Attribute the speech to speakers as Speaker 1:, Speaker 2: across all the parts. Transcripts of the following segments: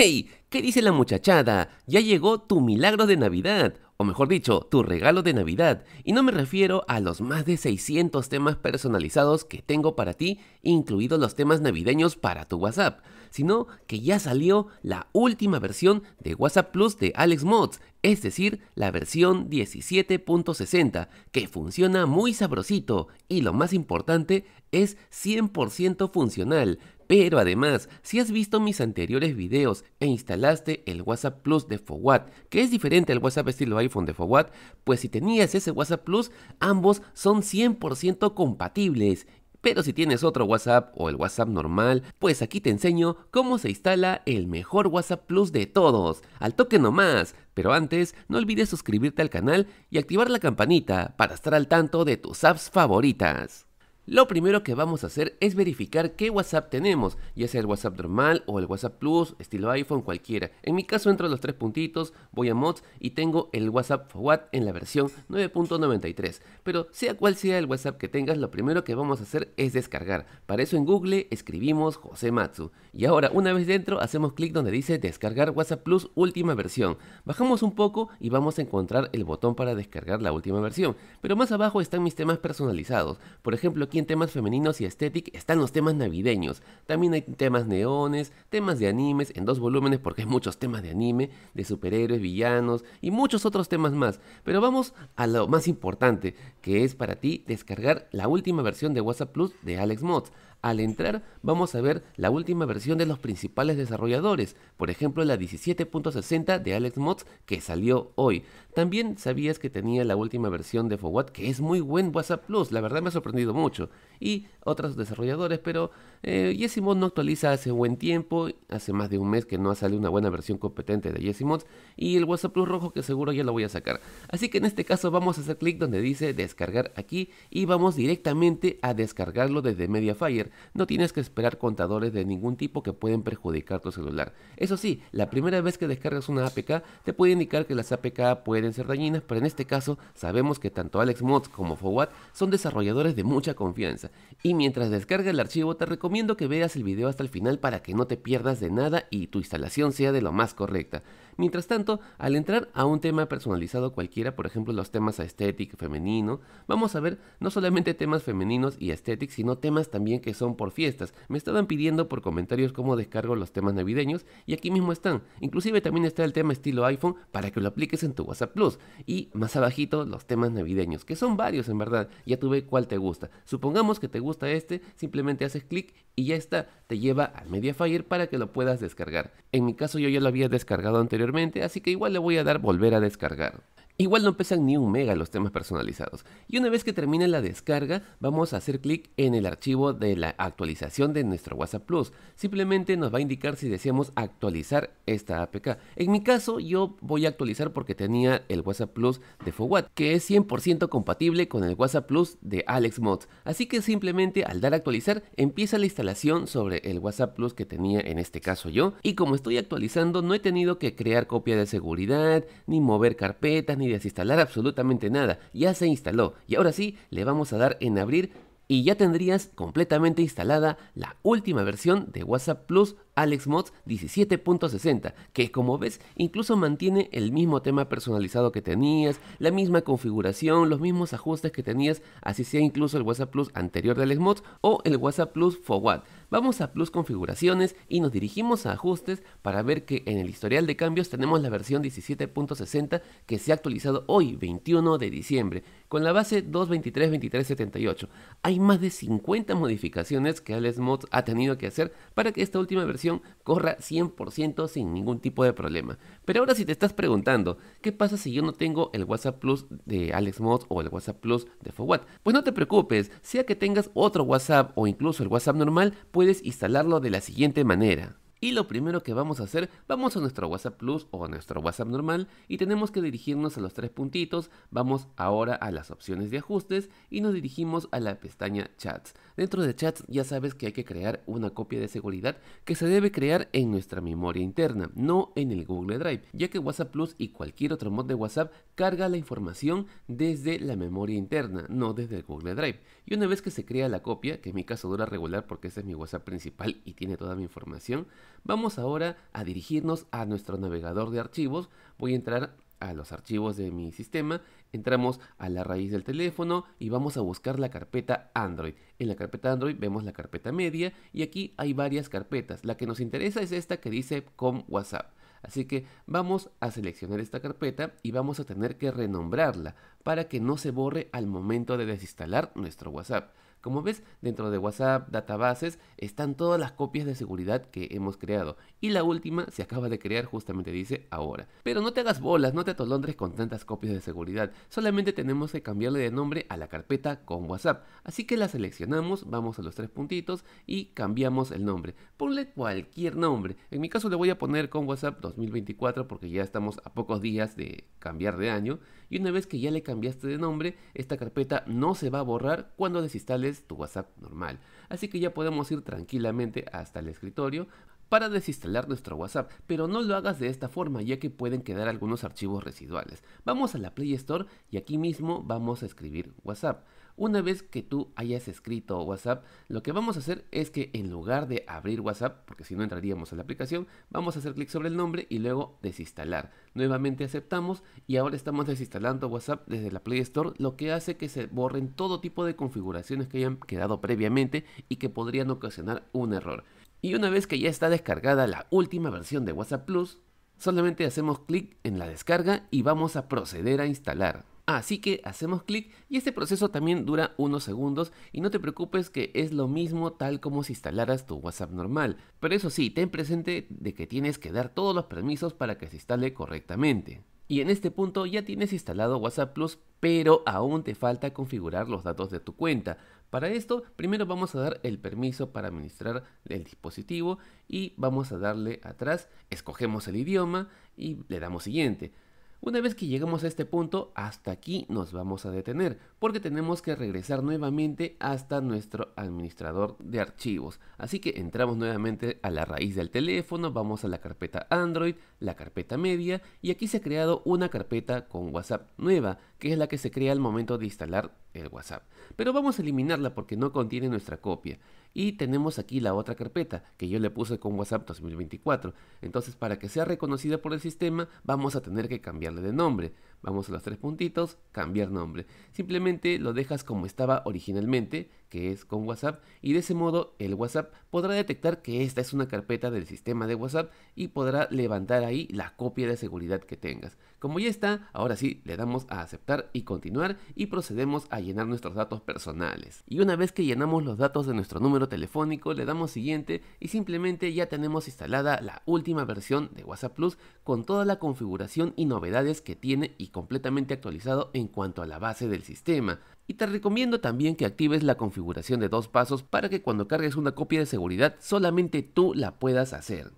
Speaker 1: ¡Hey! ¿Qué dice la muchachada? Ya llegó tu milagro de Navidad, o mejor dicho, tu regalo de Navidad. Y no me refiero a los más de 600 temas personalizados que tengo para ti, incluidos los temas navideños para tu WhatsApp, sino que ya salió la última versión de WhatsApp Plus de Alex Mods, es decir, la versión 17.60, que funciona muy sabrosito y lo más importante es 100% funcional. Pero además, si has visto mis anteriores videos e instalaste el WhatsApp Plus de Fowat, que es diferente al WhatsApp estilo iPhone de Fowat, pues si tenías ese WhatsApp Plus, ambos son 100% compatibles. Pero si tienes otro WhatsApp o el WhatsApp normal, pues aquí te enseño cómo se instala el mejor WhatsApp Plus de todos. Al toque nomás. Pero antes, no olvides suscribirte al canal y activar la campanita para estar al tanto de tus apps favoritas. Lo primero que vamos a hacer es verificar qué WhatsApp tenemos, ya sea el WhatsApp normal o el WhatsApp Plus, estilo iPhone, cualquiera. En mi caso entro los tres puntitos, voy a mods y tengo el WhatsApp What en la versión 9.93. Pero sea cual sea el WhatsApp que tengas, lo primero que vamos a hacer es descargar. Para eso en Google escribimos José Matsu. Y ahora una vez dentro hacemos clic donde dice descargar WhatsApp Plus última versión. Bajamos un poco y vamos a encontrar el botón para descargar la última versión. Pero más abajo están mis temas personalizados. Por ejemplo, aquí en temas femeninos y aesthetic están los temas navideños. También hay temas neones, temas de animes en dos volúmenes porque hay muchos temas de anime, de superhéroes, villanos y muchos otros temas más. Pero vamos a lo más importante, que es para ti descargar la última versión de WhatsApp Plus de Alex Mods. Al entrar vamos a ver la última versión de los principales desarrolladores, por ejemplo la 17.60 de Alex Mods que salió hoy. También sabías que tenía la última versión de Fowat, que es muy buen WhatsApp Plus, la verdad me ha sorprendido mucho, y otros desarrolladores, pero eh, Yesimod no actualiza hace buen tiempo, hace más de un mes que no ha salido una buena versión competente de Yesimod, y el WhatsApp Plus rojo que seguro ya lo voy a sacar. Así que en este caso vamos a hacer clic donde dice descargar aquí y vamos directamente a descargarlo desde Mediafire. No tienes que esperar contadores de ningún tipo que pueden perjudicar tu celular. Eso sí, la primera vez que descargas una APK te puede indicar que las APK pueden ser dañinas, pero en este caso sabemos que tanto Alex Mods como Fowat son desarrolladores de mucha confianza. Y mientras descargas el archivo te recomiendo que veas el video hasta el final para que no te pierdas de nada y tu instalación sea de lo más correcta. Mientras tanto, al entrar a un tema personalizado cualquiera, por ejemplo los temas aesthetic femenino, vamos a ver no solamente temas femeninos y aesthetic, sino temas también que son por fiestas. Me estaban pidiendo por comentarios cómo descargo los temas navideños y aquí mismo están. Inclusive también está el tema estilo iPhone para que lo apliques en tu WhatsApp Plus. Y más abajito los temas navideños, que son varios en verdad. Ya tuve cuál te gusta. Supongamos que te gusta este, simplemente haces clic y ya está. Te lleva al Mediafire para que lo puedas descargar. En mi caso yo ya lo había descargado anteriormente así que igual le voy a dar volver a descargar. Igual no pesan ni un mega los temas personalizados. Y una vez que termine la descarga, vamos a hacer clic en el archivo de la actualización de nuestro WhatsApp Plus. Simplemente nos va a indicar si deseamos actualizar esta APK. En mi caso, yo voy a actualizar porque tenía el WhatsApp Plus de Fowat, que es 100% compatible con el WhatsApp Plus de Alex Mods. Así que simplemente al dar actualizar, empieza la instalación sobre el WhatsApp Plus que tenía en este caso yo. Y como estoy actualizando, no he tenido que crear copia de seguridad, ni mover carpetas, ni desinstalar absolutamente nada. Ya se instaló y ahora sí le vamos a dar en abrir y ya tendrías completamente instalada la última versión de WhatsApp Plus AlexMods 17.60, que como ves incluso mantiene el mismo tema personalizado que tenías, la misma configuración, los mismos ajustes que tenías, así sea incluso el WhatsApp Plus anterior de AlexMods o el WhatsApp Plus Forward. Vamos a Plus Configuraciones y nos dirigimos a Ajustes para ver que en el historial de cambios tenemos la versión 17.60 que se ha actualizado hoy, 21 de diciembre, con la base 223.23.78. Hay más de 50 modificaciones que Alex Mods ha tenido que hacer para que esta última versión corra 100% sin ningún tipo de problema. Pero ahora si te estás preguntando, ¿qué pasa si yo no tengo el WhatsApp Plus de Alex Mods o el WhatsApp Plus de Fowat? Pues no te preocupes, sea que tengas otro WhatsApp o incluso el WhatsApp normal, puedes instalarlo de la siguiente manera. Y lo primero que vamos a hacer, vamos a nuestro WhatsApp Plus o a nuestro WhatsApp normal y tenemos que dirigirnos a los tres puntitos, vamos ahora a las opciones de ajustes y nos dirigimos a la pestaña Chats. Dentro de Chats ya sabes que hay que crear una copia de seguridad que se debe crear en nuestra memoria interna, no en el Google Drive, ya que WhatsApp Plus y cualquier otro mod de WhatsApp carga la información desde la memoria interna, no desde el Google Drive. Y una vez que se crea la copia, que en mi caso dura regular porque ese es mi WhatsApp principal y tiene toda mi información, vamos ahora a dirigirnos a nuestro navegador de archivos. Voy a entrar a los archivos de mi sistema, entramos a la raíz del teléfono y vamos a buscar la carpeta Android. En la carpeta Android vemos la carpeta media y aquí hay varias carpetas. La que nos interesa es esta que dice com WhatsApp. Así que vamos a seleccionar esta carpeta y vamos a tener que renombrarla para que no se borre al momento de desinstalar nuestro WhatsApp. Como ves, dentro de WhatsApp Databases están todas las copias de seguridad que hemos creado. Y la última se acaba de crear, justamente dice ahora. Pero no te hagas bolas, no te atolondres con tantas copias de seguridad. Solamente tenemos que cambiarle de nombre a la carpeta con WhatsApp. Así que la seleccionamos, vamos a los tres puntitos y cambiamos el nombre. Ponle cualquier nombre. En mi caso le voy a poner con WhatsApp 2024 porque ya estamos a pocos días de cambiar de año y una vez que ya le cambiaste de nombre, esta carpeta no se va a borrar cuando desinstales tu WhatsApp normal. Así que ya podemos ir tranquilamente hasta el escritorio para desinstalar nuestro WhatsApp, pero no lo hagas de esta forma ya que pueden quedar algunos archivos residuales. Vamos a la Play Store y aquí mismo vamos a escribir WhatsApp. Una vez que tú hayas escrito WhatsApp, lo que vamos a hacer es que en lugar de abrir WhatsApp, porque si no entraríamos a la aplicación, vamos a hacer clic sobre el nombre y luego desinstalar. Nuevamente aceptamos y ahora estamos desinstalando WhatsApp desde la Play Store, lo que hace que se borren todo tipo de configuraciones que hayan quedado previamente y que podrían ocasionar un error. Y una vez que ya está descargada la última versión de WhatsApp Plus, solamente hacemos clic en la descarga y vamos a proceder a instalar. Así que hacemos clic y este proceso también dura unos segundos y no te preocupes que es lo mismo tal como si instalaras tu WhatsApp normal. Pero eso sí, ten presente de que tienes que dar todos los permisos para que se instale correctamente. Y en este punto ya tienes instalado WhatsApp Plus, pero aún te falta configurar los datos de tu cuenta. Para esto, primero vamos a dar el permiso para administrar el dispositivo y vamos a darle atrás, escogemos el idioma y le damos siguiente. Una vez que llegamos a este punto, hasta aquí nos vamos a detener, porque tenemos que regresar nuevamente hasta nuestro administrador de archivos. Así que entramos nuevamente a la raíz del teléfono, vamos a la carpeta Android, la carpeta media, y aquí se ha creado una carpeta con WhatsApp nueva, que es la que se crea al momento de instalar el WhatsApp. Pero vamos a eliminarla porque no contiene nuestra copia. Y tenemos aquí la otra carpeta que yo le puse con WhatsApp 2024. Entonces para que sea reconocida por el sistema vamos a tener que cambiarle de nombre. Vamos a los tres puntitos, cambiar nombre. Simplemente lo dejas como estaba originalmente, que es con WhatsApp y de ese modo el WhatsApp podrá detectar que esta es una carpeta del sistema de WhatsApp y podrá levantar ahí la copia de seguridad que tengas. Como ya está, ahora sí le damos a aceptar y continuar y procedemos a llenar nuestros datos personales. Y una vez que llenamos los datos de nuestro número telefónico le damos siguiente y simplemente ya tenemos instalada la última versión de WhatsApp Plus con toda la configuración y novedades que tiene y completamente actualizado en cuanto a la base del sistema. Y te recomiendo también que actives la configuración de dos pasos para que cuando cargues una copia de seguridad solamente tú la puedas hacer.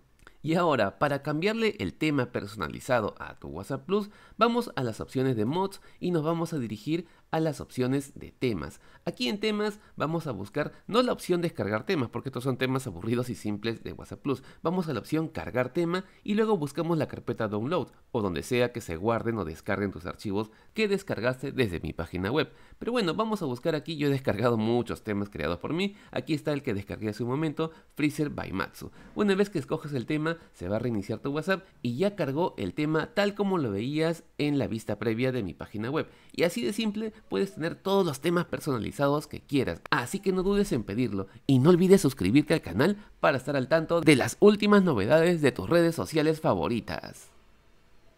Speaker 1: Y ahora, para cambiarle el tema personalizado a tu WhatsApp Plus, vamos a las opciones de mods y nos vamos a dirigir a las opciones de temas. Aquí en temas vamos a buscar no la opción descargar temas, porque estos son temas aburridos y simples de WhatsApp Plus. Vamos a la opción cargar tema y luego buscamos la carpeta download o donde sea que se guarden o descarguen tus archivos que descargaste desde mi página web. Pero bueno, vamos a buscar aquí, yo he descargado muchos temas creados por mí. Aquí está el que descargué hace un momento, Freezer by Matsu. Una vez que escoges el tema, se va a reiniciar tu WhatsApp y ya cargó el tema tal como lo veías en la vista previa de mi página web. Y así de simple puedes tener todos los temas personalizados que quieras. Así que no dudes en pedirlo y no olvides suscribirte al canal para estar al tanto de las últimas novedades de tus redes sociales favoritas.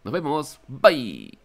Speaker 1: Nos vemos, bye.